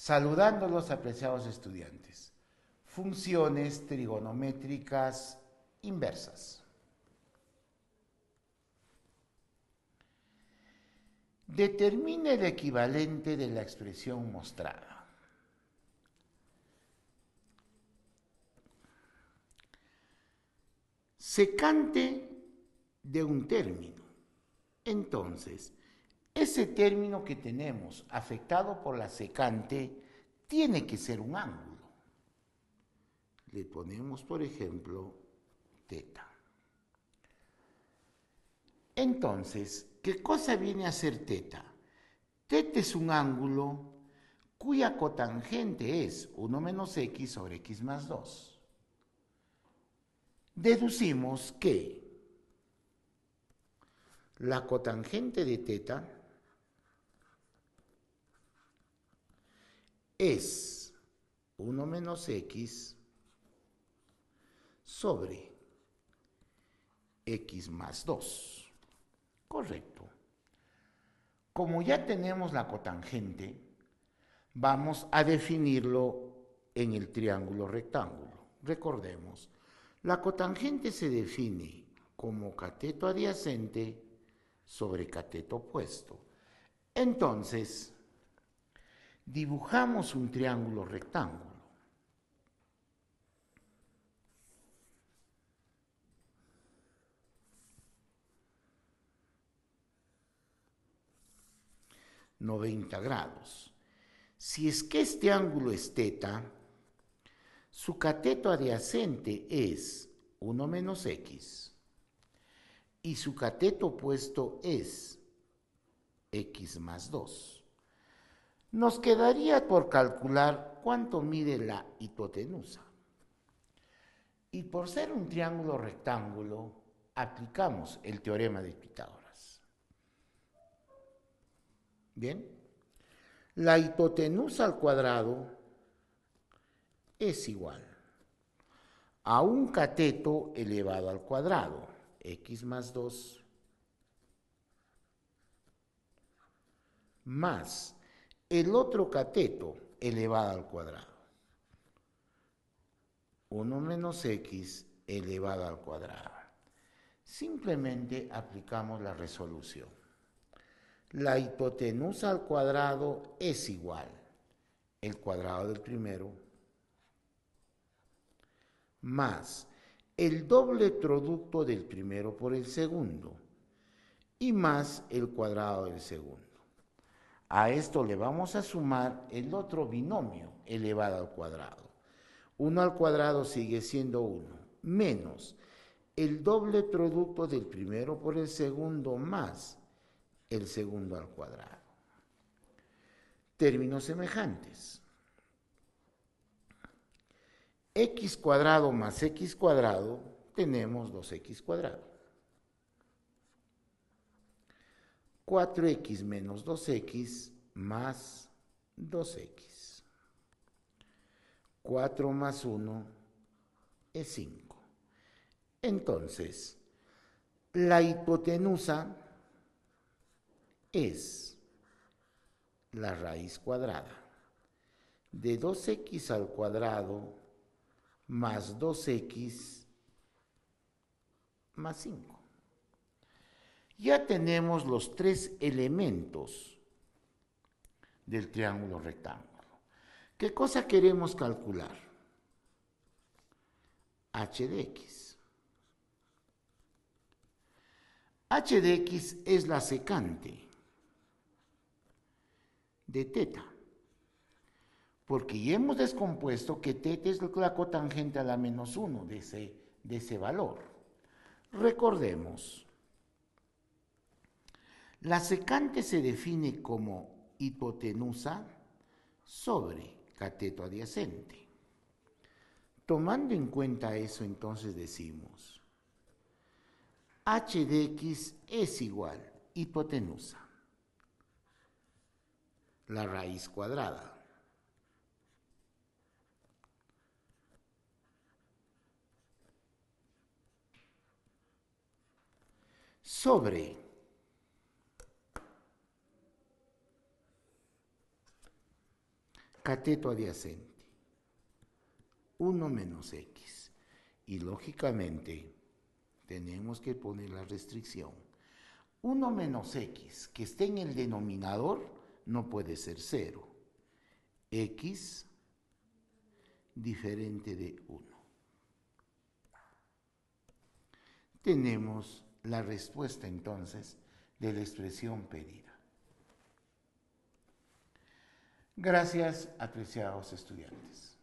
Saludando los apreciados estudiantes. Funciones trigonométricas inversas. Determine el equivalente de la expresión mostrada. Secante de un término. Entonces, ese término que tenemos afectado por la secante tiene que ser un ángulo. Le ponemos, por ejemplo, teta. Entonces, ¿qué cosa viene a ser teta? Teta es un ángulo cuya cotangente es 1 menos x sobre x más 2. Deducimos que la cotangente de teta es 1 menos x sobre x más 2. Correcto. Como ya tenemos la cotangente, vamos a definirlo en el triángulo rectángulo. Recordemos, la cotangente se define como cateto adyacente sobre cateto opuesto. Entonces, dibujamos un triángulo rectángulo. ...90 grados... Si es que este ángulo es teta, su cateto adyacente es 1 menos x y su cateto opuesto es x más 2. Nos quedaría por calcular cuánto mide la hipotenusa. Y por ser un triángulo rectángulo, aplicamos el teorema de Pitágoras. Bien, la hipotenusa al cuadrado es igual a un cateto elevado al cuadrado, x más 2, más el otro cateto elevado al cuadrado. 1 menos x elevado al cuadrado. Simplemente aplicamos la resolución. La hipotenusa al cuadrado es igual el cuadrado del primero más el doble producto del primero por el segundo y más el cuadrado del segundo. A esto le vamos a sumar el otro binomio elevado al cuadrado. 1 al cuadrado sigue siendo 1, menos el doble producto del primero por el segundo más el segundo al cuadrado. Términos semejantes. x cuadrado más x cuadrado tenemos 2x cuadrado. 4x menos 2x más 2x. 4 más 1 es 5. Entonces, la hipotenusa es la raíz cuadrada de 2x al cuadrado más 2x más 5 ya tenemos los tres elementos del triángulo rectángulo. ¿Qué cosa queremos calcular? h de x. h de x es la secante de teta, porque ya hemos descompuesto que teta es la cotangente a la menos 1 de ese, de ese valor. Recordemos, la secante se define como hipotenusa sobre cateto adyacente. Tomando en cuenta eso, entonces decimos, h de x es igual hipotenusa, la raíz cuadrada. sobre cateto adyacente. 1 menos x. Y lógicamente tenemos que poner la restricción. 1 menos x que esté en el denominador no puede ser 0. x diferente de 1. Tenemos la respuesta entonces de la expresión pedida. Gracias, apreciados estudiantes.